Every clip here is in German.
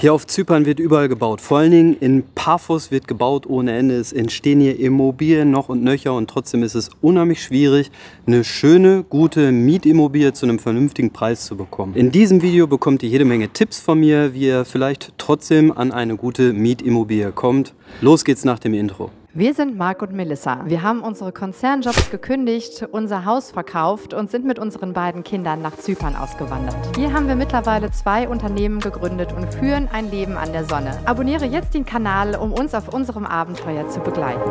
Hier auf Zypern wird überall gebaut. Vor allen Dingen in Paphos wird gebaut ohne Ende. Es entstehen hier Immobilien noch und nöcher und trotzdem ist es unheimlich schwierig, eine schöne, gute Mietimmobilie zu einem vernünftigen Preis zu bekommen. In diesem Video bekommt ihr jede Menge Tipps von mir, wie ihr vielleicht trotzdem an eine gute Mietimmobilie kommt. Los geht's nach dem Intro. Wir sind Marc und Melissa. Wir haben unsere Konzernjobs gekündigt, unser Haus verkauft und sind mit unseren beiden Kindern nach Zypern ausgewandert. Hier haben wir mittlerweile zwei Unternehmen gegründet und führen ein Leben an der Sonne. Abonniere jetzt den Kanal, um uns auf unserem Abenteuer zu begleiten.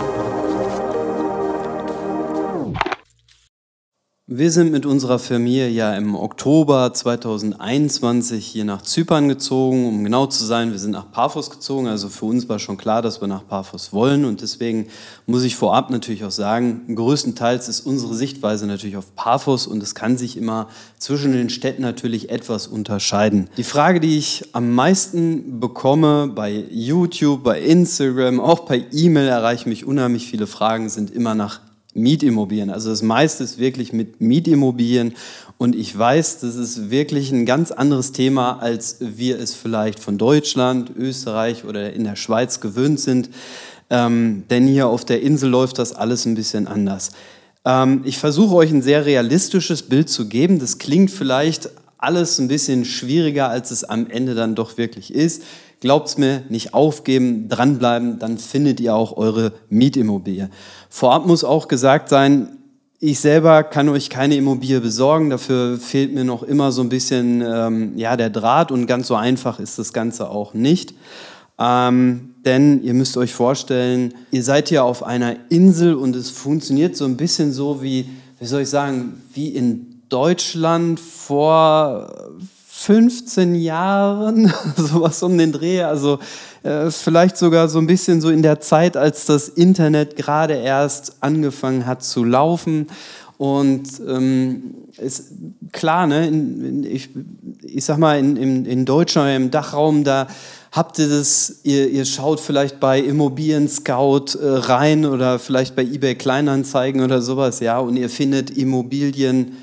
Wir sind mit unserer Familie ja im Oktober 2021 hier nach Zypern gezogen. Um genau zu sein, wir sind nach Paphos gezogen. Also für uns war schon klar, dass wir nach Paphos wollen. Und deswegen muss ich vorab natürlich auch sagen, größtenteils ist unsere Sichtweise natürlich auf Paphos und es kann sich immer zwischen den Städten natürlich etwas unterscheiden. Die Frage, die ich am meisten bekomme bei YouTube, bei Instagram, auch bei E-Mail erreichen mich unheimlich viele Fragen, sind immer nach Mietimmobilien. Also das meiste ist wirklich mit Mietimmobilien. Und ich weiß, das ist wirklich ein ganz anderes Thema, als wir es vielleicht von Deutschland, Österreich oder in der Schweiz gewöhnt sind. Ähm, denn hier auf der Insel läuft das alles ein bisschen anders. Ähm, ich versuche euch ein sehr realistisches Bild zu geben. Das klingt vielleicht alles ein bisschen schwieriger, als es am Ende dann doch wirklich ist. Glaubt's mir, nicht aufgeben, dranbleiben, dann findet ihr auch eure Mietimmobilie. Vorab muss auch gesagt sein, ich selber kann euch keine Immobilie besorgen, dafür fehlt mir noch immer so ein bisschen ähm, ja, der Draht und ganz so einfach ist das Ganze auch nicht. Ähm, denn ihr müsst euch vorstellen, ihr seid hier auf einer Insel und es funktioniert so ein bisschen so wie, wie soll ich sagen, wie in Deutschland vor 15 Jahren, sowas um den Dreh, also äh, vielleicht sogar so ein bisschen so in der Zeit, als das Internet gerade erst angefangen hat zu laufen. Und ähm, ist klar, ne, in, in, ich, ich sag mal, in, in, in Deutschland, im Dachraum, da habt ihr das, ihr, ihr schaut vielleicht bei Immobilien Scout äh, rein oder vielleicht bei eBay Kleinanzeigen oder sowas, ja, und ihr findet Immobilien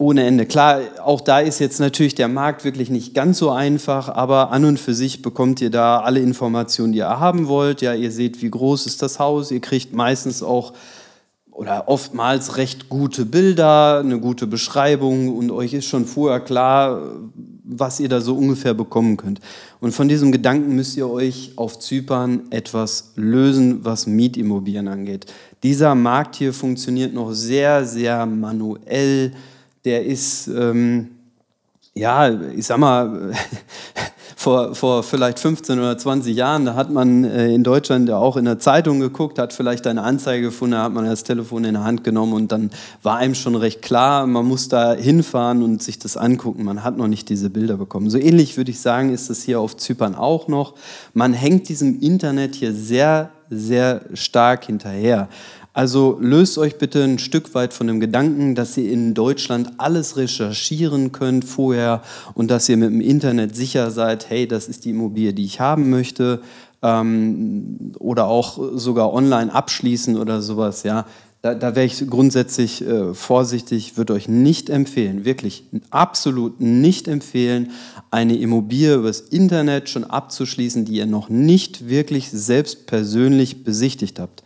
ohne Ende. Klar, auch da ist jetzt natürlich der Markt wirklich nicht ganz so einfach, aber an und für sich bekommt ihr da alle Informationen, die ihr haben wollt. Ja, ihr seht, wie groß ist das Haus. Ihr kriegt meistens auch oder oftmals recht gute Bilder, eine gute Beschreibung und euch ist schon vorher klar, was ihr da so ungefähr bekommen könnt. Und von diesem Gedanken müsst ihr euch auf Zypern etwas lösen, was Mietimmobilien angeht. Dieser Markt hier funktioniert noch sehr, sehr manuell der ist, ähm, ja, ich sag mal, vor, vor vielleicht 15 oder 20 Jahren, da hat man äh, in Deutschland ja auch in der Zeitung geguckt, hat vielleicht eine Anzeige gefunden, hat man das Telefon in der Hand genommen und dann war einem schon recht klar, man muss da hinfahren und sich das angucken. Man hat noch nicht diese Bilder bekommen. So ähnlich würde ich sagen, ist das hier auf Zypern auch noch. Man hängt diesem Internet hier sehr, sehr stark hinterher. Also löst euch bitte ein Stück weit von dem Gedanken, dass ihr in Deutschland alles recherchieren könnt vorher und dass ihr mit dem Internet sicher seid, hey, das ist die Immobilie, die ich haben möchte ähm, oder auch sogar online abschließen oder sowas. Ja, da, da wäre ich grundsätzlich äh, vorsichtig, würde euch nicht empfehlen, wirklich absolut nicht empfehlen, eine Immobilie übers Internet schon abzuschließen, die ihr noch nicht wirklich selbst persönlich besichtigt habt.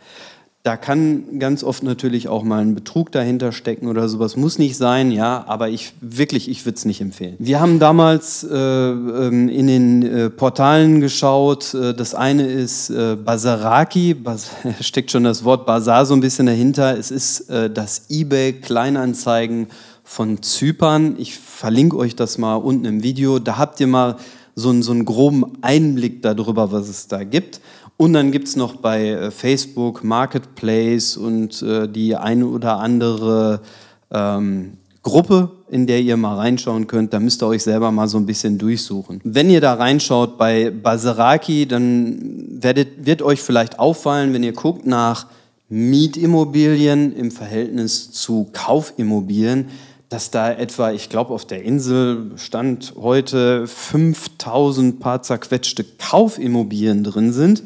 Da kann ganz oft natürlich auch mal ein Betrug dahinter stecken oder sowas. Muss nicht sein, ja, aber ich wirklich, ich würde es nicht empfehlen. Wir haben damals äh, ähm, in den äh, Portalen geschaut. Äh, das eine ist äh, Basaraki, Bas steckt schon das Wort Basar so ein bisschen dahinter. Es ist äh, das eBay Kleinanzeigen von Zypern. Ich verlinke euch das mal unten im Video. Da habt ihr mal so so einen groben Einblick darüber, was es da gibt. Und dann gibt es noch bei äh, Facebook Marketplace und äh, die eine oder andere ähm, Gruppe, in der ihr mal reinschauen könnt. Da müsst ihr euch selber mal so ein bisschen durchsuchen. Wenn ihr da reinschaut bei Baseraki, dann werdet, wird euch vielleicht auffallen, wenn ihr guckt nach Mietimmobilien im Verhältnis zu Kaufimmobilien, dass da etwa, ich glaube, auf der Insel stand heute 5000 paar zerquetschte Kaufimmobilien drin sind,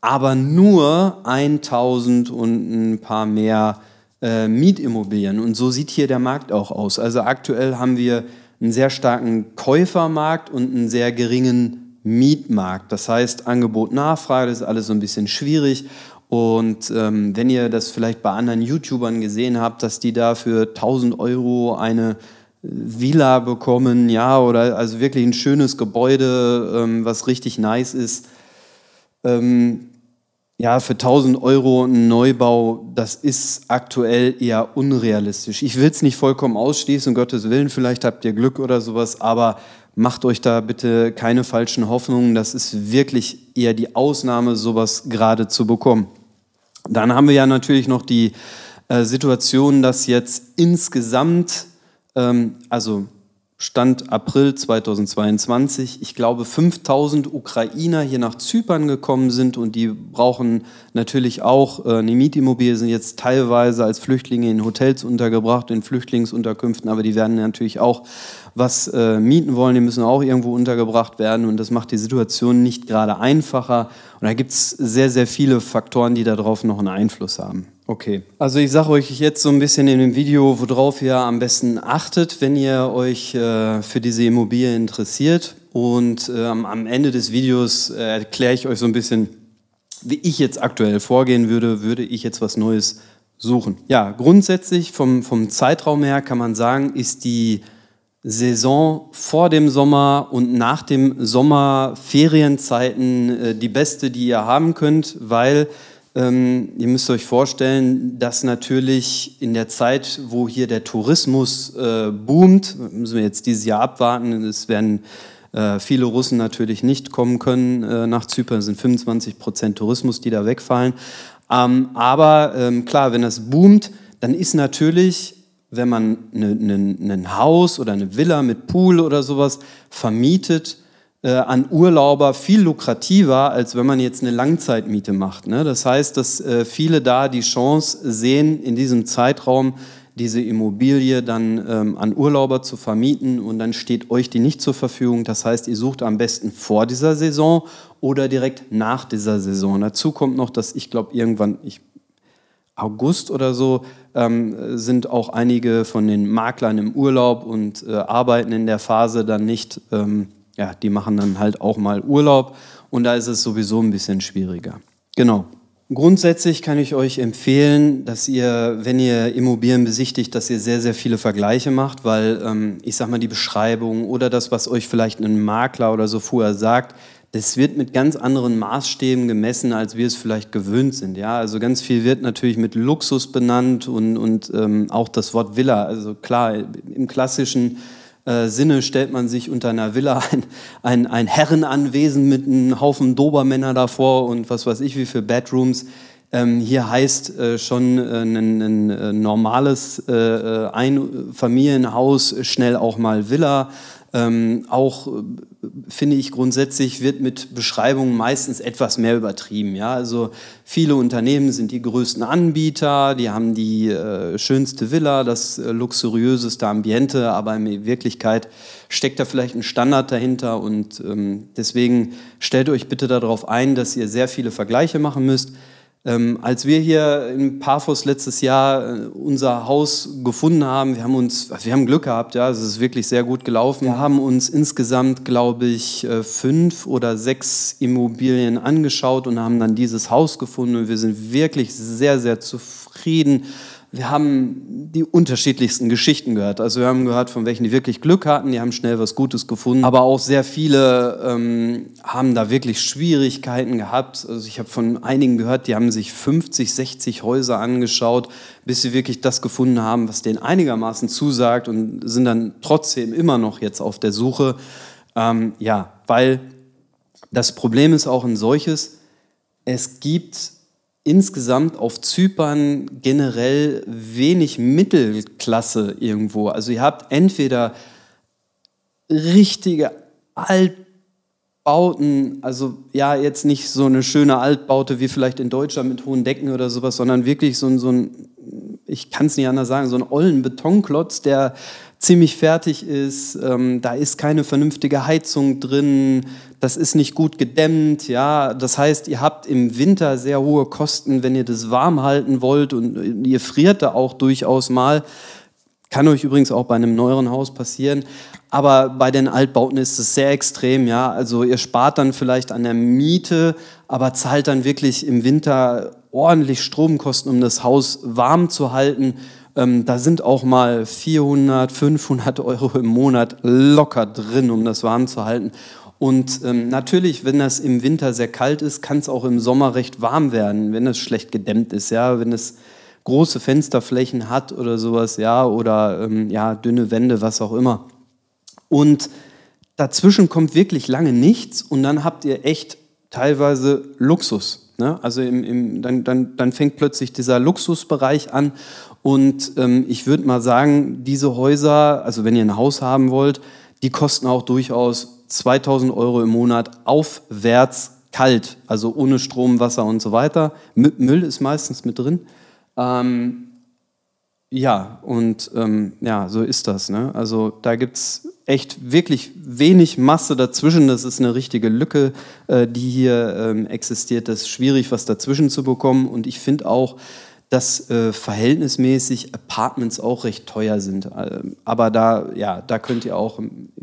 aber nur 1000 und ein paar mehr äh, Mietimmobilien. Und so sieht hier der Markt auch aus. Also aktuell haben wir einen sehr starken Käufermarkt und einen sehr geringen Mietmarkt. Das heißt, Angebot, Nachfrage, das ist alles so ein bisschen schwierig. Und ähm, wenn ihr das vielleicht bei anderen YouTubern gesehen habt, dass die da für 1000 Euro eine äh, Villa bekommen, ja, oder also wirklich ein schönes Gebäude, ähm, was richtig nice ist. Ähm, ja, für 1000 Euro ein Neubau, das ist aktuell eher unrealistisch. Ich will es nicht vollkommen ausschließen, um Gottes Willen, vielleicht habt ihr Glück oder sowas, aber macht euch da bitte keine falschen Hoffnungen. Das ist wirklich eher die Ausnahme, sowas gerade zu bekommen. Dann haben wir ja natürlich noch die äh, Situation, dass jetzt insgesamt, ähm, also Stand April 2022, ich glaube, 5000 Ukrainer hier nach Zypern gekommen sind und die brauchen natürlich auch äh, eine Mietimmobilie, sind jetzt teilweise als Flüchtlinge in Hotels untergebracht, in Flüchtlingsunterkünften, aber die werden natürlich auch was äh, mieten wollen, die müssen auch irgendwo untergebracht werden und das macht die Situation nicht gerade einfacher. Und da gibt es sehr, sehr viele Faktoren, die darauf noch einen Einfluss haben. Okay. Also ich sage euch jetzt so ein bisschen in dem Video, worauf ihr am besten achtet, wenn ihr euch äh, für diese Immobilie interessiert. Und ähm, am Ende des Videos äh, erkläre ich euch so ein bisschen, wie ich jetzt aktuell vorgehen würde, würde ich jetzt was Neues suchen. Ja, grundsätzlich vom, vom Zeitraum her kann man sagen, ist die Saison vor dem Sommer und nach dem Sommer Ferienzeiten äh, die beste, die ihr haben könnt, weil ähm, ihr müsst euch vorstellen, dass natürlich in der Zeit, wo hier der Tourismus äh, boomt, müssen wir jetzt dieses Jahr abwarten, es werden äh, viele Russen natürlich nicht kommen können äh, nach Zypern, es sind 25 Prozent Tourismus, die da wegfallen. Ähm, aber ähm, klar, wenn das boomt, dann ist natürlich, wenn man ein ne, ne, ne Haus oder eine Villa mit Pool oder sowas vermietet, äh, an Urlauber viel lukrativer, als wenn man jetzt eine Langzeitmiete macht. Ne? Das heißt, dass äh, viele da die Chance sehen, in diesem Zeitraum diese Immobilie dann ähm, an Urlauber zu vermieten und dann steht euch die nicht zur Verfügung. Das heißt, ihr sucht am besten vor dieser Saison oder direkt nach dieser Saison. Dazu kommt noch, dass ich glaube, irgendwann, ich, August oder so, ähm, sind auch einige von den Maklern im Urlaub und äh, arbeiten in der Phase dann nicht. Ähm, ja, die machen dann halt auch mal Urlaub und da ist es sowieso ein bisschen schwieriger. Genau. Grundsätzlich kann ich euch empfehlen, dass ihr, wenn ihr Immobilien besichtigt, dass ihr sehr, sehr viele Vergleiche macht, weil ähm, ich sag mal, die Beschreibung oder das, was euch vielleicht ein Makler oder so vorher sagt, das wird mit ganz anderen Maßstäben gemessen, als wir es vielleicht gewöhnt sind. Ja, also ganz viel wird natürlich mit Luxus benannt und, und ähm, auch das Wort Villa. Also klar, im klassischen äh, Sinne stellt man sich unter einer Villa ein, ein, ein Herrenanwesen mit einem Haufen Dobermänner davor und was weiß ich, wie für Bedrooms. Ähm, hier heißt äh, schon äh, ein, ein, äh, normales äh, äh Einfamilienhaus schnell auch mal Villa ähm, auch äh, finde ich grundsätzlich wird mit Beschreibungen meistens etwas mehr übertrieben. Ja? Also viele Unternehmen sind die größten Anbieter, die haben die äh, schönste Villa, das äh, luxuriöseste Ambiente, aber in Wirklichkeit steckt da vielleicht ein Standard dahinter und ähm, deswegen stellt euch bitte darauf ein, dass ihr sehr viele Vergleiche machen müsst. Ähm, als wir hier in Paphos letztes Jahr äh, unser Haus gefunden haben, wir haben uns, also wir haben Glück gehabt, ja, es ist wirklich sehr gut gelaufen. Wir haben uns insgesamt, glaube ich, äh, fünf oder sechs Immobilien angeschaut und haben dann dieses Haus gefunden. Und wir sind wirklich sehr, sehr zufrieden wir haben die unterschiedlichsten Geschichten gehört. Also wir haben gehört, von welchen die wirklich Glück hatten, die haben schnell was Gutes gefunden. Aber auch sehr viele ähm, haben da wirklich Schwierigkeiten gehabt. Also ich habe von einigen gehört, die haben sich 50, 60 Häuser angeschaut, bis sie wirklich das gefunden haben, was denen einigermaßen zusagt und sind dann trotzdem immer noch jetzt auf der Suche. Ähm, ja, weil das Problem ist auch ein solches, es gibt insgesamt auf Zypern generell wenig Mittelklasse irgendwo. Also ihr habt entweder richtige Altbauten, also ja, jetzt nicht so eine schöne Altbaute wie vielleicht in Deutschland mit hohen Decken oder sowas, sondern wirklich so ein, so ein ich kann es nicht anders sagen, so ein ollen Betonklotz, der ziemlich fertig ist. Ähm, da ist keine vernünftige Heizung drin das ist nicht gut gedämmt, ja. Das heißt, ihr habt im Winter sehr hohe Kosten, wenn ihr das warm halten wollt und äh, ihr friert da auch durchaus mal. Kann euch übrigens auch bei einem neueren Haus passieren. Aber bei den Altbauten ist es sehr extrem, ja. Also ihr spart dann vielleicht an der Miete, aber zahlt dann wirklich im Winter ordentlich Stromkosten, um das Haus warm zu halten. Ähm, da sind auch mal 400, 500 Euro im Monat locker drin, um das warm zu halten. Und ähm, natürlich, wenn das im Winter sehr kalt ist, kann es auch im Sommer recht warm werden, wenn es schlecht gedämmt ist, ja, wenn es große Fensterflächen hat oder sowas, ja, oder ähm, ja, dünne Wände, was auch immer. Und dazwischen kommt wirklich lange nichts und dann habt ihr echt teilweise Luxus. Ne? Also im, im, dann, dann, dann fängt plötzlich dieser Luxusbereich an und ähm, ich würde mal sagen, diese Häuser, also wenn ihr ein Haus haben wollt, die kosten auch durchaus 2000 Euro im Monat aufwärts kalt, also ohne Strom, Wasser und so weiter. Müll ist meistens mit drin. Ähm, ja, und ähm, ja, so ist das. Ne? Also da gibt es echt wirklich wenig Masse dazwischen. Das ist eine richtige Lücke, äh, die hier ähm, existiert. Das ist schwierig, was dazwischen zu bekommen. Und ich finde auch, dass äh, verhältnismäßig Apartments auch recht teuer sind. Äh, aber da, ja, da könnt ihr auch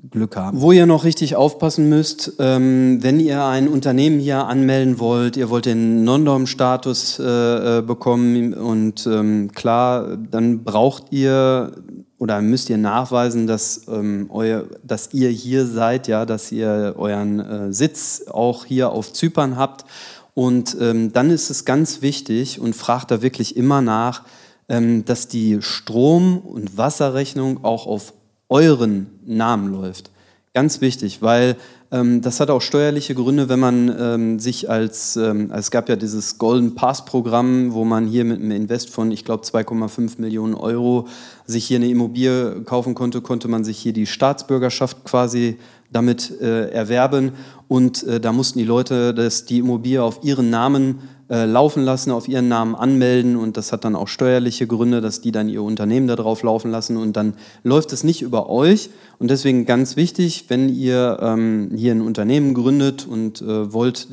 Glück haben. Wo ihr noch richtig aufpassen müsst, ähm, wenn ihr ein Unternehmen hier anmelden wollt, ihr wollt den Non-Dom-Status äh, äh, bekommen und ähm, klar, dann braucht ihr oder müsst ihr nachweisen, dass, ähm, euer, dass ihr hier seid, ja, dass ihr euren äh, Sitz auch hier auf Zypern habt und ähm, dann ist es ganz wichtig und fragt da wirklich immer nach, ähm, dass die Strom- und Wasserrechnung auch auf euren Namen läuft. Ganz wichtig, weil ähm, das hat auch steuerliche Gründe, wenn man ähm, sich als, ähm, es gab ja dieses Golden Pass-Programm, wo man hier mit einem Invest von, ich glaube, 2,5 Millionen Euro sich hier eine Immobilie kaufen konnte, konnte man sich hier die Staatsbürgerschaft quasi damit äh, erwerben. Und äh, da mussten die Leute das, die Immobilie auf ihren Namen äh, laufen lassen, auf ihren Namen anmelden. Und das hat dann auch steuerliche Gründe, dass die dann ihr Unternehmen darauf laufen lassen. Und dann läuft es nicht über euch. Und deswegen ganz wichtig, wenn ihr ähm, hier ein Unternehmen gründet und äh, wollt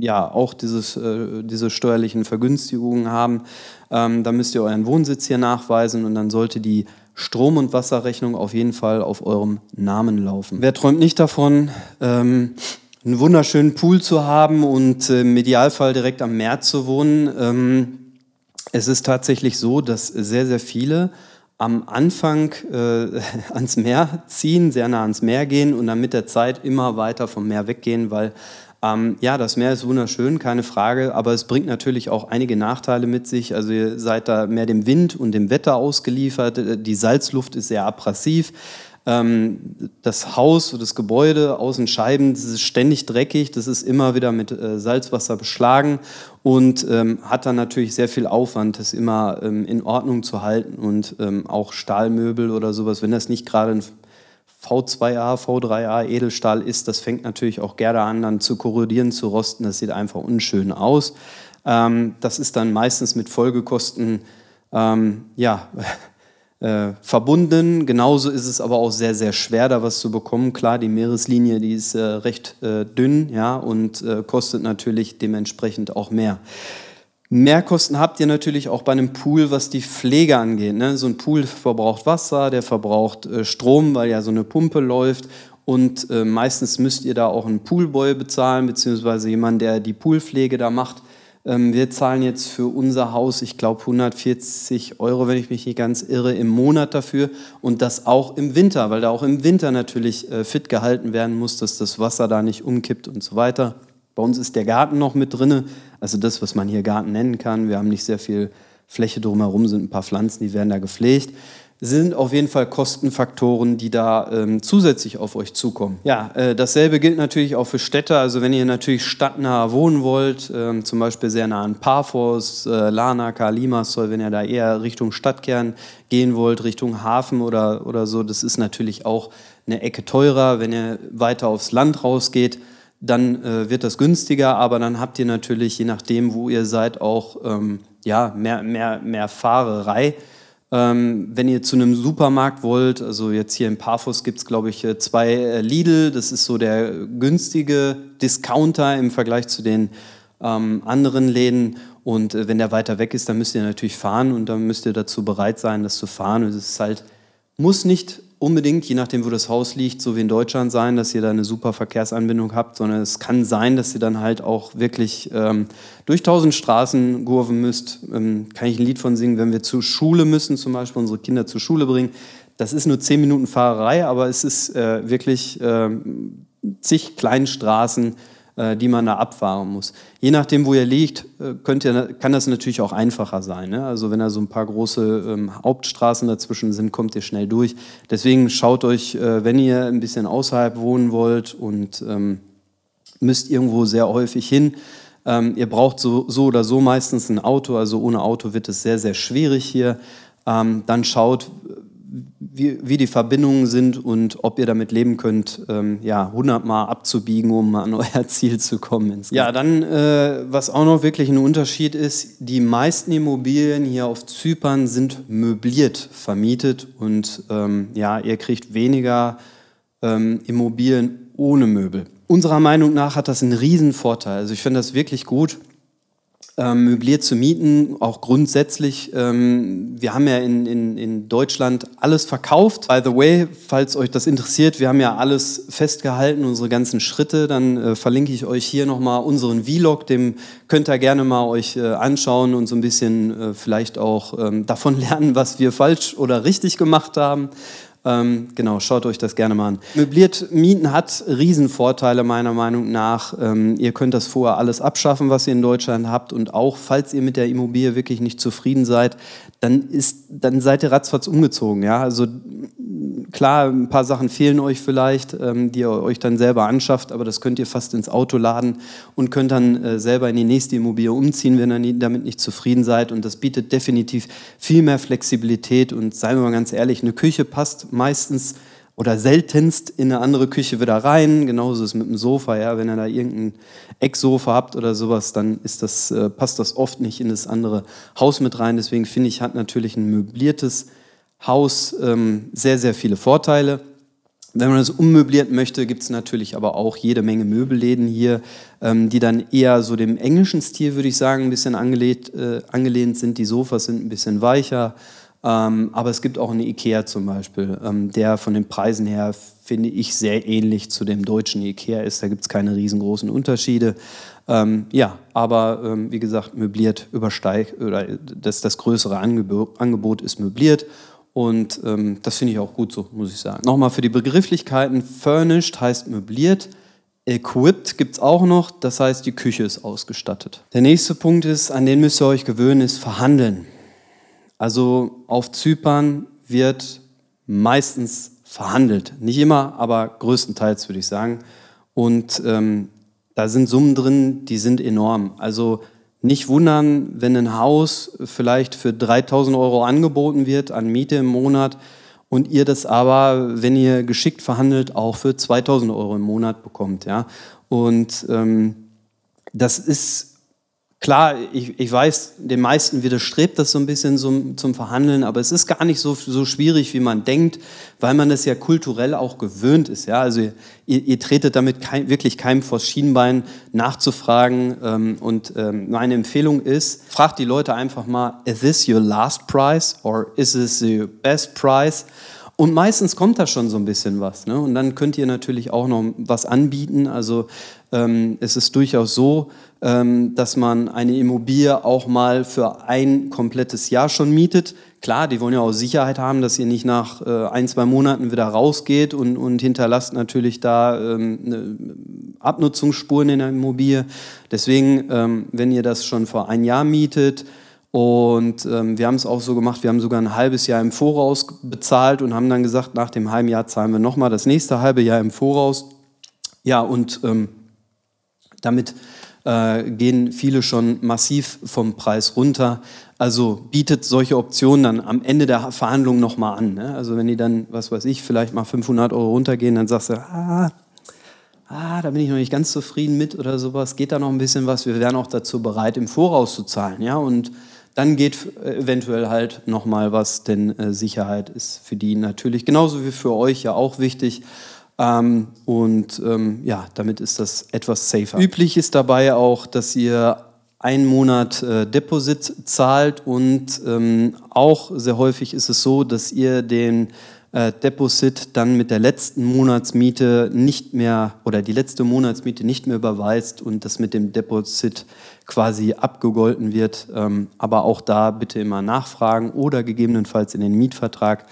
ja auch dieses, äh, diese steuerlichen Vergünstigungen haben, ähm, dann müsst ihr euren Wohnsitz hier nachweisen und dann sollte die Strom- und Wasserrechnung auf jeden Fall auf eurem Namen laufen. Wer träumt nicht davon, ähm, einen wunderschönen Pool zu haben und äh, im Idealfall direkt am Meer zu wohnen? Ähm, es ist tatsächlich so, dass sehr, sehr viele am Anfang äh, ans Meer ziehen, sehr nah ans Meer gehen und dann mit der Zeit immer weiter vom Meer weggehen, weil ähm, ja, das Meer ist wunderschön, keine Frage, aber es bringt natürlich auch einige Nachteile mit sich. Also ihr seid da mehr dem Wind und dem Wetter ausgeliefert. Äh, die Salzluft ist sehr abrasiv ähm, das Haus, das Gebäude, außen Scheiben, das ist ständig dreckig, das ist immer wieder mit äh, Salzwasser beschlagen und ähm, hat dann natürlich sehr viel Aufwand, das immer ähm, in Ordnung zu halten und ähm, auch Stahlmöbel oder sowas, wenn das nicht gerade ein V2A, V3A Edelstahl ist, das fängt natürlich auch gerne an, dann zu korrodieren, zu rosten. Das sieht einfach unschön aus. Ähm, das ist dann meistens mit Folgekosten ähm, ja, äh, verbunden. Genauso ist es aber auch sehr, sehr schwer, da was zu bekommen. Klar, die Meereslinie, die ist äh, recht äh, dünn ja, und äh, kostet natürlich dementsprechend auch mehr. Mehrkosten habt ihr natürlich auch bei einem Pool, was die Pflege angeht. Ne? So ein Pool verbraucht Wasser, der verbraucht äh, Strom, weil ja so eine Pumpe läuft. Und äh, meistens müsst ihr da auch einen Poolboy bezahlen, beziehungsweise jemand, der die Poolpflege da macht. Ähm, wir zahlen jetzt für unser Haus, ich glaube, 140 Euro, wenn ich mich nicht ganz irre, im Monat dafür. Und das auch im Winter, weil da auch im Winter natürlich äh, fit gehalten werden muss, dass das Wasser da nicht umkippt und so weiter. Bei uns ist der Garten noch mit drin, also das, was man hier Garten nennen kann. Wir haben nicht sehr viel Fläche drumherum, sind ein paar Pflanzen, die werden da gepflegt sind auf jeden Fall Kostenfaktoren, die da ähm, zusätzlich auf euch zukommen. Ja, äh, dasselbe gilt natürlich auch für Städte. Also wenn ihr natürlich stadtnah wohnen wollt, ähm, zum Beispiel sehr nah an Parfors, äh, Larnaca, Limassol, wenn ihr da eher Richtung Stadtkern gehen wollt, Richtung Hafen oder, oder so, das ist natürlich auch eine Ecke teurer. Wenn ihr weiter aufs Land rausgeht, dann äh, wird das günstiger, aber dann habt ihr natürlich, je nachdem, wo ihr seid, auch ähm, ja, mehr, mehr, mehr Fahrerei. Ähm, wenn ihr zu einem Supermarkt wollt, also jetzt hier in Paphos gibt es, glaube ich, äh, zwei äh, Lidl, das ist so der günstige Discounter im Vergleich zu den ähm, anderen Läden. Und äh, wenn der weiter weg ist, dann müsst ihr natürlich fahren und dann müsst ihr dazu bereit sein, das zu fahren. Und es ist halt, muss nicht unbedingt, je nachdem, wo das Haus liegt, so wie in Deutschland sein, dass ihr da eine super Verkehrsanbindung habt, sondern es kann sein, dass ihr dann halt auch wirklich ähm, durch tausend Straßen kurven müsst. Ähm, kann ich ein Lied von singen, wenn wir zur Schule müssen, zum Beispiel unsere Kinder zur Schule bringen. Das ist nur zehn Minuten Fahrerei, aber es ist äh, wirklich äh, zig kleinen Straßen, äh, die man da abfahren muss. Je nachdem, wo ihr liegt, äh, könnt ihr, kann das natürlich auch einfacher sein. Ne? Also wenn da so ein paar große ähm, Hauptstraßen dazwischen sind, kommt ihr schnell durch. Deswegen schaut euch, äh, wenn ihr ein bisschen außerhalb wohnen wollt und ähm, müsst irgendwo sehr häufig hin, ähm, ihr braucht so, so oder so meistens ein Auto. Also ohne Auto wird es sehr, sehr schwierig hier. Ähm, dann schaut, wie, wie die Verbindungen sind und ob ihr damit leben könnt, ähm, ja, 100 Mal abzubiegen, um an euer Ziel zu kommen. Insgesamt. Ja, dann, äh, was auch noch wirklich ein Unterschied ist, die meisten Immobilien hier auf Zypern sind möbliert vermietet und ähm, ja, ihr kriegt weniger ähm, Immobilien ohne Möbel. Unserer Meinung nach hat das einen riesen Vorteil. Also ich finde das wirklich gut ähm, möbliert zu mieten, auch grundsätzlich. Ähm, wir haben ja in, in, in Deutschland alles verkauft. By the way, falls euch das interessiert, wir haben ja alles festgehalten, unsere ganzen Schritte. Dann äh, verlinke ich euch hier nochmal unseren Vlog, dem könnt ihr gerne mal euch äh, anschauen und so ein bisschen äh, vielleicht auch ähm, davon lernen, was wir falsch oder richtig gemacht haben. Ähm, genau, schaut euch das gerne mal an. Möbliert mieten hat Riesenvorteile meiner Meinung nach. Ähm, ihr könnt das vorher alles abschaffen, was ihr in Deutschland habt. Und auch, falls ihr mit der Immobilie wirklich nicht zufrieden seid, dann, ist, dann seid ihr ratzfatz umgezogen. Ja? Also klar, ein paar Sachen fehlen euch vielleicht, ähm, die ihr euch dann selber anschafft, aber das könnt ihr fast ins Auto laden und könnt dann äh, selber in die nächste Immobilie umziehen, wenn ihr damit nicht zufrieden seid. Und das bietet definitiv viel mehr Flexibilität. Und seien wir mal ganz ehrlich, eine Küche passt meistens oder seltenst in eine andere Küche wieder rein. Genauso ist es mit dem Sofa, ja. Wenn ihr da irgendein Ecksofa habt oder sowas, dann ist das, äh, passt das oft nicht in das andere Haus mit rein. Deswegen finde ich, hat natürlich ein möbliertes Haus ähm, sehr, sehr viele Vorteile. Wenn man es ummöbliert möchte, gibt es natürlich aber auch jede Menge Möbelläden hier, ähm, die dann eher so dem englischen Stil, würde ich sagen, ein bisschen angelehnt, äh, angelehnt sind. Die Sofas sind ein bisschen weicher, ähm, aber es gibt auch eine IKEA zum Beispiel, ähm, der von den Preisen her, finde ich, sehr ähnlich zu dem deutschen IKEA ist. Da gibt es keine riesengroßen Unterschiede. Ähm, ja, aber ähm, wie gesagt, möbliert übersteigt, oder das, das größere Angebot, Angebot ist möbliert. Und ähm, das finde ich auch gut so, muss ich sagen. Nochmal für die Begrifflichkeiten: Furnished heißt möbliert. Equipped gibt es auch noch, das heißt, die Küche ist ausgestattet. Der nächste Punkt ist, an den müsst ihr euch gewöhnen, ist verhandeln. Also auf Zypern wird meistens verhandelt. Nicht immer, aber größtenteils würde ich sagen. Und ähm, da sind Summen drin, die sind enorm. Also nicht wundern, wenn ein Haus vielleicht für 3000 Euro angeboten wird an Miete im Monat und ihr das aber, wenn ihr geschickt verhandelt, auch für 2000 Euro im Monat bekommt. Ja? Und ähm, das ist Klar, ich, ich weiß, den meisten widerstrebt das so ein bisschen zum, zum Verhandeln, aber es ist gar nicht so, so schwierig, wie man denkt, weil man das ja kulturell auch gewöhnt ist. Ja? Also ihr, ihr tretet damit kein, wirklich keinem vors Schienbein nachzufragen. Ähm, und ähm, meine Empfehlung ist, fragt die Leute einfach mal, is this your last price or is this your best price? Und meistens kommt da schon so ein bisschen was. Ne? Und dann könnt ihr natürlich auch noch was anbieten. Also ähm, es ist durchaus so, ähm, dass man eine Immobilie auch mal für ein komplettes Jahr schon mietet. Klar, die wollen ja auch Sicherheit haben, dass ihr nicht nach äh, ein, zwei Monaten wieder rausgeht und, und hinterlasst natürlich da ähm, ne, Abnutzungsspuren in der Immobilie. Deswegen, ähm, wenn ihr das schon vor ein Jahr mietet, und ähm, wir haben es auch so gemacht, wir haben sogar ein halbes Jahr im Voraus bezahlt und haben dann gesagt, nach dem halben Jahr zahlen wir nochmal das nächste halbe Jahr im Voraus. Ja, und ähm, damit äh, gehen viele schon massiv vom Preis runter. Also bietet solche Optionen dann am Ende der Verhandlung nochmal an. Ne? Also wenn die dann, was weiß ich, vielleicht mal 500 Euro runtergehen, dann sagst du, ah, ah, da bin ich noch nicht ganz zufrieden mit oder sowas, geht da noch ein bisschen was, wir wären auch dazu bereit, im Voraus zu zahlen. Ja? Und dann geht äh, eventuell halt nochmal was, denn äh, Sicherheit ist für die natürlich genauso wie für euch ja auch wichtig. Ähm, und ähm, ja, damit ist das etwas safer. Üblich ist dabei auch, dass ihr einen Monat äh, Deposit zahlt und ähm, auch sehr häufig ist es so, dass ihr den äh, Deposit dann mit der letzten Monatsmiete nicht mehr oder die letzte Monatsmiete nicht mehr überweist und das mit dem Deposit quasi abgegolten wird. Ähm, aber auch da bitte immer nachfragen oder gegebenenfalls in den Mietvertrag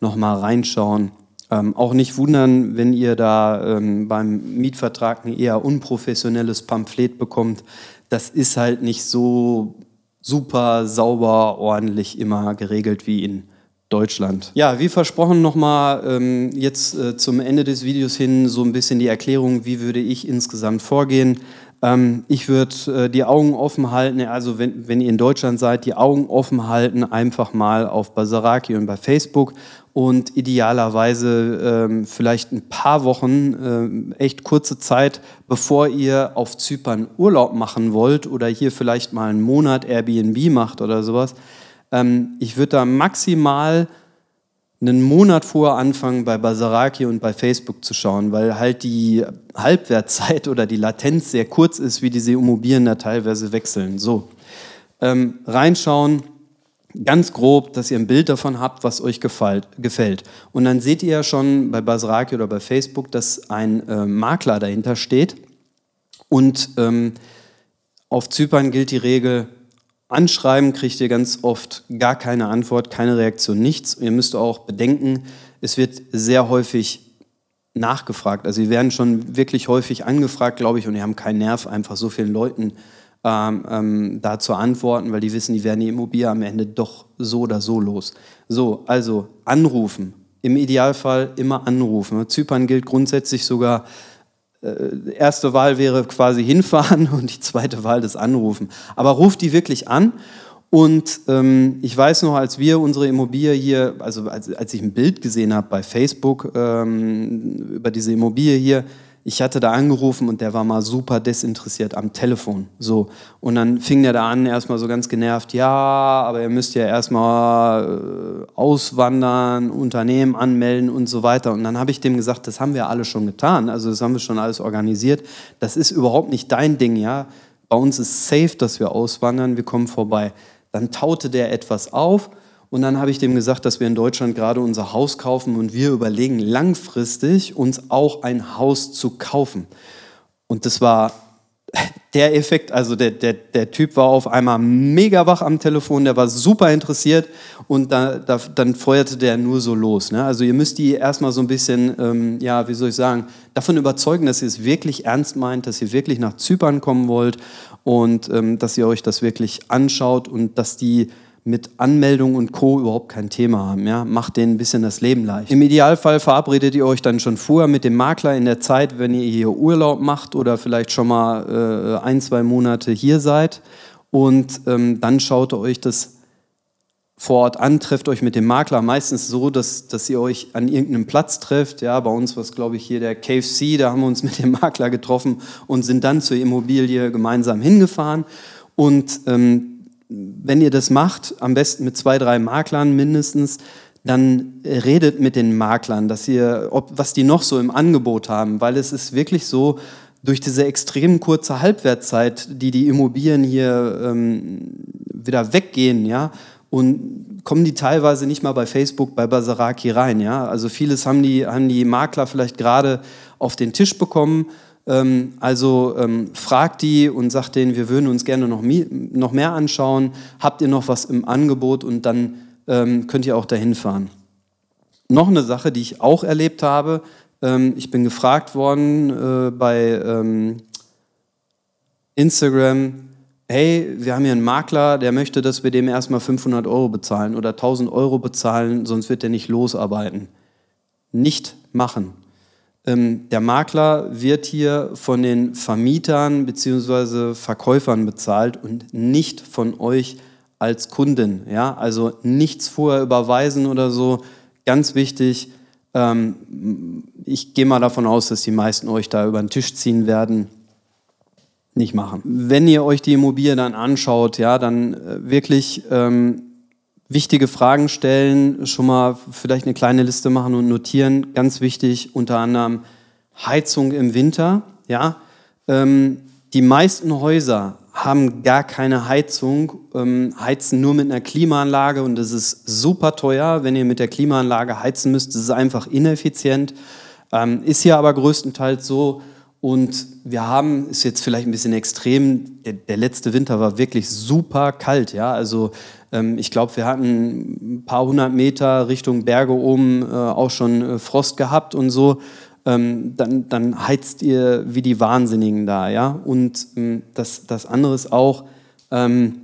nochmal reinschauen ähm, auch nicht wundern, wenn ihr da ähm, beim Mietvertrag ein eher unprofessionelles Pamphlet bekommt. Das ist halt nicht so super sauber, ordentlich immer geregelt wie in Deutschland. Ja, wie versprochen nochmal ähm, jetzt äh, zum Ende des Videos hin so ein bisschen die Erklärung, wie würde ich insgesamt vorgehen. Ähm, ich würde äh, die Augen offen halten, also wenn, wenn ihr in Deutschland seid, die Augen offen halten, einfach mal auf Basaraki und bei Facebook und idealerweise ähm, vielleicht ein paar Wochen, ähm, echt kurze Zeit, bevor ihr auf Zypern Urlaub machen wollt oder hier vielleicht mal einen Monat Airbnb macht oder sowas. Ähm, ich würde da maximal einen Monat vorher anfangen, bei Basaraki und bei Facebook zu schauen, weil halt die Halbwertzeit oder die Latenz sehr kurz ist, wie diese Immobilien da teilweise wechseln. So, ähm, reinschauen ganz grob, dass ihr ein Bild davon habt, was euch gefällt. Und dann seht ihr ja schon bei Basraki oder bei Facebook, dass ein äh, Makler dahinter steht. Und ähm, auf Zypern gilt die Regel, anschreiben kriegt ihr ganz oft gar keine Antwort, keine Reaktion, nichts. ihr müsst auch bedenken, es wird sehr häufig nachgefragt. Also sie werden schon wirklich häufig angefragt, glaube ich, und die haben keinen Nerv, einfach so vielen Leuten äh, ähm, ähm, da zu antworten, weil die wissen, die werden die Immobilie am Ende doch so oder so los. So, also anrufen. Im Idealfall immer anrufen. Ne, Zypern gilt grundsätzlich sogar, äh, erste Wahl wäre quasi hinfahren und die zweite Wahl das Anrufen. Aber ruft die wirklich an und ähm, ich weiß noch, als wir unsere Immobilie hier, also als, als ich ein Bild gesehen habe bei Facebook ähm, über diese Immobilie hier, ich hatte da angerufen und der war mal super desinteressiert am Telefon. So. Und dann fing der da an, erstmal so ganz genervt, ja, aber ihr müsst ja erstmal äh, auswandern, Unternehmen anmelden und so weiter. Und dann habe ich dem gesagt, das haben wir alle schon getan, also das haben wir schon alles organisiert. Das ist überhaupt nicht dein Ding, ja. Bei uns ist safe, dass wir auswandern, wir kommen vorbei. Dann taute der etwas auf und dann habe ich dem gesagt, dass wir in Deutschland gerade unser Haus kaufen und wir überlegen langfristig, uns auch ein Haus zu kaufen. Und das war der Effekt, also der, der, der Typ war auf einmal mega wach am Telefon, der war super interessiert und da, da, dann feuerte der nur so los. Ne? Also ihr müsst die erstmal so ein bisschen, ähm, ja, wie soll ich sagen, davon überzeugen, dass ihr es wirklich ernst meint, dass ihr wirklich nach Zypern kommen wollt und ähm, dass ihr euch das wirklich anschaut und dass die mit Anmeldung und Co. überhaupt kein Thema haben. Ja? Macht denen ein bisschen das Leben leicht. Im Idealfall verabredet ihr euch dann schon vorher mit dem Makler in der Zeit, wenn ihr hier Urlaub macht oder vielleicht schon mal äh, ein, zwei Monate hier seid. Und ähm, dann schaut ihr euch das vor Ort an, trefft euch mit dem Makler. Meistens so, dass, dass ihr euch an irgendeinem Platz trefft. Ja, bei uns war es, glaube ich, hier der KFC, da haben wir uns mit dem Makler getroffen und sind dann zur Immobilie gemeinsam hingefahren. Und ähm, wenn ihr das macht, am besten mit zwei, drei Maklern mindestens, dann redet mit den Maklern, dass ihr, ob, was die noch so im Angebot haben, weil es ist wirklich so, durch diese extrem kurze Halbwertzeit, die die Immobilien hier ähm, wieder weggehen, ja, und kommen die teilweise nicht mal bei Facebook, bei Basaraki rein, ja. Also vieles haben die, haben die Makler vielleicht gerade auf den Tisch bekommen ähm, also ähm, fragt die und sagt denen, wir würden uns gerne noch, noch mehr anschauen. Habt ihr noch was im Angebot? Und dann ähm, könnt ihr auch dahin fahren. Noch eine Sache, die ich auch erlebt habe. Ähm, ich bin gefragt worden äh, bei ähm, Instagram, hey, wir haben hier einen Makler, der möchte, dass wir dem erstmal 500 Euro bezahlen oder 1000 Euro bezahlen, sonst wird der nicht losarbeiten. Nicht machen ähm, der Makler wird hier von den Vermietern bzw. Verkäufern bezahlt und nicht von euch als Kunden. Ja? Also nichts vorher überweisen oder so. Ganz wichtig, ähm, ich gehe mal davon aus, dass die meisten euch da über den Tisch ziehen werden nicht machen. Wenn ihr euch die Immobilie dann anschaut, ja, dann äh, wirklich ähm, wichtige Fragen stellen, schon mal vielleicht eine kleine Liste machen und notieren. Ganz wichtig, unter anderem Heizung im Winter. Ja? Ähm, die meisten Häuser haben gar keine Heizung, ähm, heizen nur mit einer Klimaanlage und das ist super teuer. Wenn ihr mit der Klimaanlage heizen müsst, das ist einfach ineffizient. Ähm, ist hier aber größtenteils so. Und wir haben, ist jetzt vielleicht ein bisschen extrem, der, der letzte Winter war wirklich super kalt, ja. Also ähm, ich glaube, wir hatten ein paar hundert Meter Richtung Berge oben äh, auch schon äh, Frost gehabt und so. Ähm, dann, dann, heizt ihr wie die Wahnsinnigen da, ja. Und ähm, das, das andere ist auch, ähm,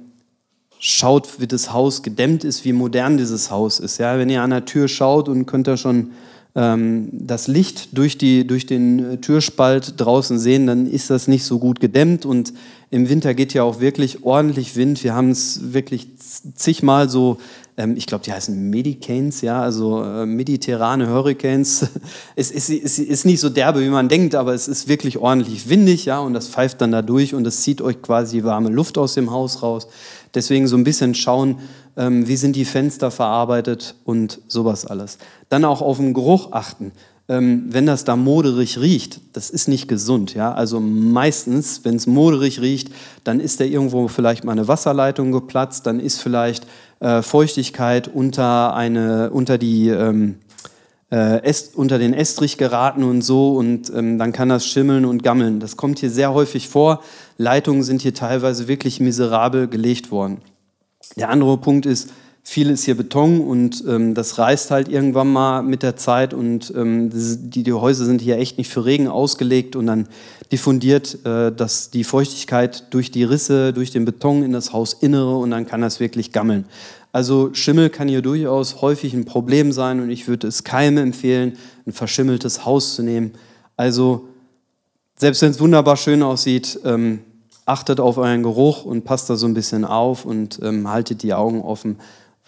schaut, wie das Haus gedämmt ist, wie modern dieses Haus ist, ja. Wenn ihr an der Tür schaut und könnt da schon ähm, das Licht durch, die, durch den äh, Türspalt draußen sehen, dann ist das nicht so gut gedämmt. Und im Winter geht ja auch wirklich ordentlich Wind. Wir haben es wirklich zigmal so ähm, ich glaube, die heißen Medicanes, ja, also äh, mediterrane Hurricanes. es, es, es, ist nicht so derbe, wie man denkt, aber es ist wirklich ordentlich windig, ja, und das pfeift dann da durch und das zieht euch quasi warme Luft aus dem Haus raus. Deswegen so ein bisschen schauen, ähm, wie sind die Fenster verarbeitet und sowas alles. Dann auch auf den Geruch achten. Ähm, wenn das da moderig riecht, das ist nicht gesund. Ja? Also meistens, wenn es moderig riecht, dann ist da irgendwo vielleicht mal eine Wasserleitung geplatzt, dann ist vielleicht äh, Feuchtigkeit unter, eine, unter die ähm, äh, unter den Estrich geraten und so und ähm, dann kann das schimmeln und gammeln. Das kommt hier sehr häufig vor. Leitungen sind hier teilweise wirklich miserabel gelegt worden. Der andere Punkt ist, viel ist hier Beton und ähm, das reißt halt irgendwann mal mit der Zeit und ähm, die, die Häuser sind hier echt nicht für Regen ausgelegt und dann diffundiert äh, das, die Feuchtigkeit durch die Risse, durch den Beton in das Hausinnere und dann kann das wirklich gammeln. Also Schimmel kann hier durchaus häufig ein Problem sein und ich würde es keinem empfehlen, ein verschimmeltes Haus zu nehmen. Also selbst wenn es wunderbar schön aussieht, ähm, achtet auf euren Geruch und passt da so ein bisschen auf und ähm, haltet die Augen offen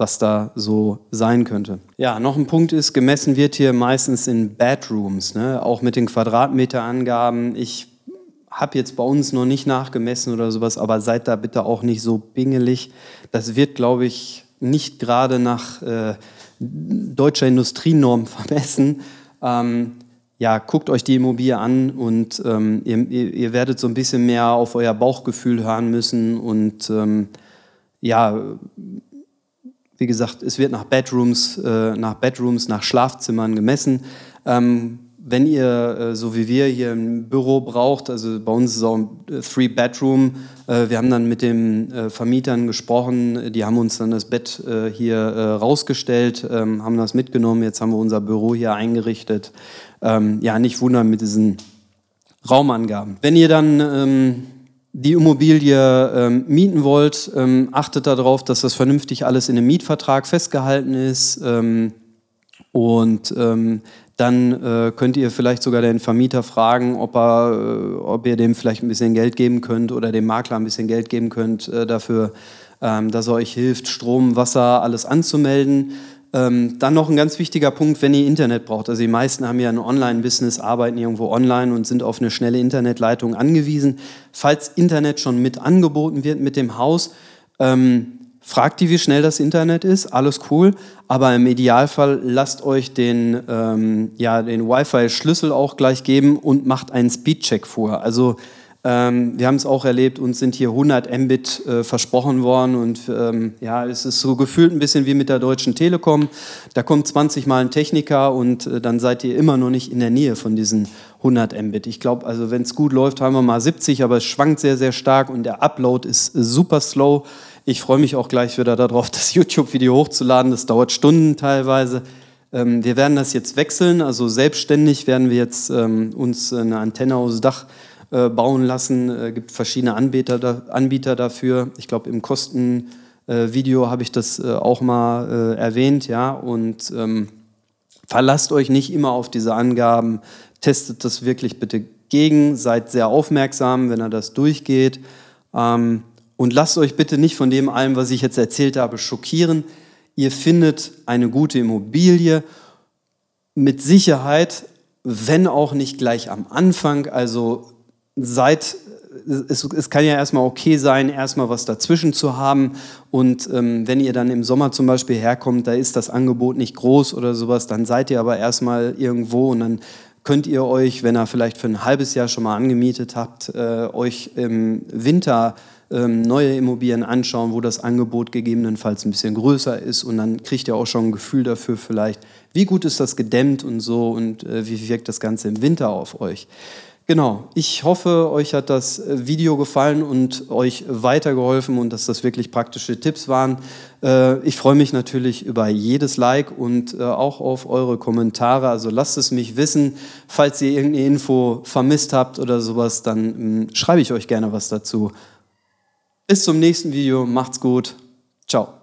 was da so sein könnte. Ja, noch ein Punkt ist, gemessen wird hier meistens in Bedrooms, ne? auch mit den Quadratmeterangaben. Ich habe jetzt bei uns noch nicht nachgemessen oder sowas, aber seid da bitte auch nicht so bingelig. Das wird, glaube ich, nicht gerade nach äh, deutscher Industrienorm vermessen. Ähm, ja, guckt euch die Immobilie an und ähm, ihr, ihr, werdet so ein bisschen mehr auf euer Bauchgefühl hören müssen und ähm, ja, wie gesagt, es wird nach Bedrooms, äh, nach Bedrooms, nach Schlafzimmern gemessen. Ähm, wenn ihr, äh, so wie wir, hier ein Büro braucht, also bei uns ist auch ein äh, Three-Bedroom, äh, wir haben dann mit den äh, Vermietern gesprochen, die haben uns dann das Bett äh, hier rausgestellt, ähm, haben das mitgenommen, jetzt haben wir unser Büro hier eingerichtet. Ähm, ja, nicht wundern mit diesen Raumangaben. Wenn ihr dann ähm, die Immobilie ähm, mieten wollt, ähm, achtet darauf, dass das vernünftig alles in einem Mietvertrag festgehalten ist. Ähm, und ähm, dann äh, könnt ihr vielleicht sogar den Vermieter fragen, ob, er, äh, ob ihr dem vielleicht ein bisschen Geld geben könnt oder dem Makler ein bisschen Geld geben könnt äh, dafür, ähm, dass er euch hilft, Strom, Wasser, alles anzumelden. Ähm, dann noch ein ganz wichtiger Punkt, wenn ihr Internet braucht. Also die meisten haben ja ein Online-Business, arbeiten irgendwo online und sind auf eine schnelle Internetleitung angewiesen. Falls Internet schon mit angeboten wird mit dem Haus, ähm, fragt die, wie schnell das Internet ist, alles cool, aber im Idealfall lasst euch den, ähm, ja, den Wi-Fi-Schlüssel auch gleich geben und macht einen Speedcheck vor. Also ähm, wir haben es auch erlebt, uns sind hier 100 Mbit äh, versprochen worden und ähm, ja, es ist so gefühlt ein bisschen wie mit der Deutschen Telekom. Da kommt 20 Mal ein Techniker und äh, dann seid ihr immer noch nicht in der Nähe von diesen 100 Mbit. Ich glaube, also wenn es gut läuft, haben wir mal 70, aber es schwankt sehr, sehr stark und der Upload ist super slow. Ich freue mich auch gleich wieder darauf, das YouTube-Video hochzuladen. Das dauert Stunden teilweise. Ähm, wir werden das jetzt wechseln, also selbstständig werden wir jetzt ähm, uns eine Antenne aufs Dach äh, bauen lassen. Es äh, gibt verschiedene Anbieter, Anbieter dafür. Ich glaube, im Kostenvideo äh, habe ich das auch mal erwähnt. Ja? Und ähm, verlasst euch nicht immer auf diese Angaben. Testet das wirklich bitte gegen. Seid sehr aufmerksam, wenn er das durchgeht. Ähm, und lasst euch bitte nicht von dem allem, was ich jetzt erzählt habe, schockieren. Ihr findet eine gute Immobilie mit Sicherheit, wenn auch nicht gleich am Anfang. Also seid, es, es kann ja erstmal okay sein, erstmal was dazwischen zu haben. Und ähm, wenn ihr dann im Sommer zum Beispiel herkommt, da ist das Angebot nicht groß oder sowas, dann seid ihr aber erstmal irgendwo und dann könnt ihr euch, wenn ihr vielleicht für ein halbes Jahr schon mal angemietet habt, äh, euch im Winter ähm, neue Immobilien anschauen, wo das Angebot gegebenenfalls ein bisschen größer ist und dann kriegt ihr auch schon ein Gefühl dafür vielleicht, wie gut ist das gedämmt und so und äh, wie wirkt das Ganze im Winter auf euch. Genau, ich hoffe, euch hat das äh, Video gefallen und euch weitergeholfen und dass das wirklich praktische Tipps waren. Äh, ich freue mich natürlich über jedes Like und äh, auch auf eure Kommentare. Also lasst es mich wissen. Falls ihr irgendeine Info vermisst habt oder sowas, dann hm, schreibe ich euch gerne was dazu. Bis zum nächsten Video. Macht's gut. Ciao.